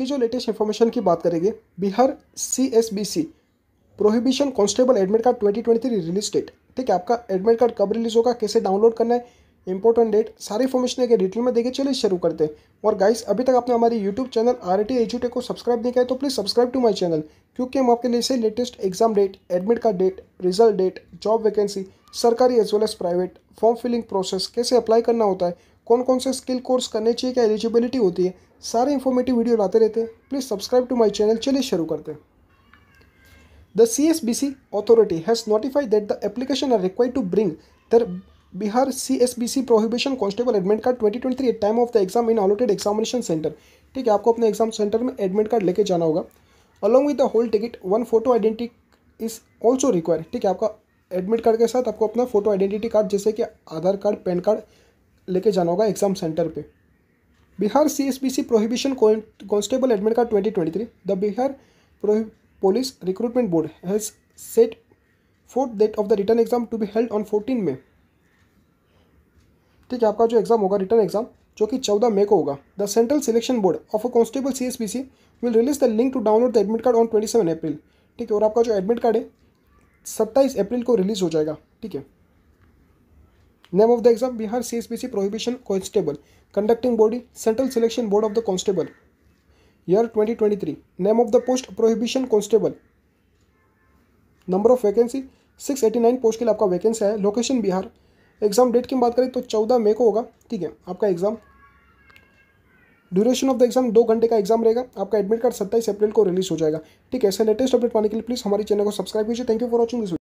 की जो latest information की बात करेंगे Bihar C S B C prohibition constable admit card 2023 release date ठीक है आपका एडमिट कार्ड कब रिलीज होगा कैसे डाउनलोड करना है इंपॉर्टेंट डेट सारी इन्फॉर्मेशन एक डिटेल में देखे चलिए शुरू करते हैं और गाइस अभी तक आपने हमारे यूट्यूब चैनल आर टी को सब्सक्राइब नहीं किया तो please subscribe to my channel क्योंकि हम आपके लिए से latest exam date admit card date result date job vacancy सरकारी as well as private form filling process कैसे अप्लाई करना होता है कौन कौन से स्किल कोर्स करने चाहिए क्या एलिजिबिलिटी होती है सारे इन्फॉर्मेटिव वीडियो लाते रहते हैं please subscribe to my channel चलिए शुरू करते हैं The CSBC authority has notified that the application are required to bring their Bihar CSBC Prohibition Constable Admit twenty 2023 at time of the exam in allotted examination centre ठीक है आपको अपने exam centre में admit card लेके जाना होगा along with the hall ticket one photo identity is also require ठीक है आपका एडमिट कार्ड के साथ आपको अपना फोटो आइडेंटिटी कार्ड जैसे कि आधार कार्ड पैन कार्ड लेके जाना होगा एग्ज़ाम सेंटर पे Bihar C S B C prohibition constable admit का twenty twenty three the Bihar police recruitment board has set forth date of the written exam to be held on fourteen May ठीक है आपका जो exam होगा written exam जो कि चौदह मई को होगा the central selection board of a constable C S B C will release the link to download the admit card on twenty seven April ठीक है और आपका जो एडमिट कार्ड है सत्ताईस अप्रैल को रिलीज़ हो जाएगा ठीक है Name of the exam Bihar CSPC Prohibition Constable. Conducting body Central Selection Board of the Constable. Year 2023. Name of the post Prohibition Constable. Number of vacancy 689 post के लिए आपका वैकेंसी है लोकेशन बिहार एग्जाम डेट की बात करें तो 14 मई को होगा ठीक है आपका exam duration of the exam दो घंटे का एग्जाम रहेगा आपका एडमिट कार्ड सत्ताईस अप्रैल को रिलीज हो जाएगा ठीक है ऐसे लेटेस्ट अपडेट पाने के लिए प्लीज़ हमारे चैनल को सब्सक्राइब कीजिए thank you for watching this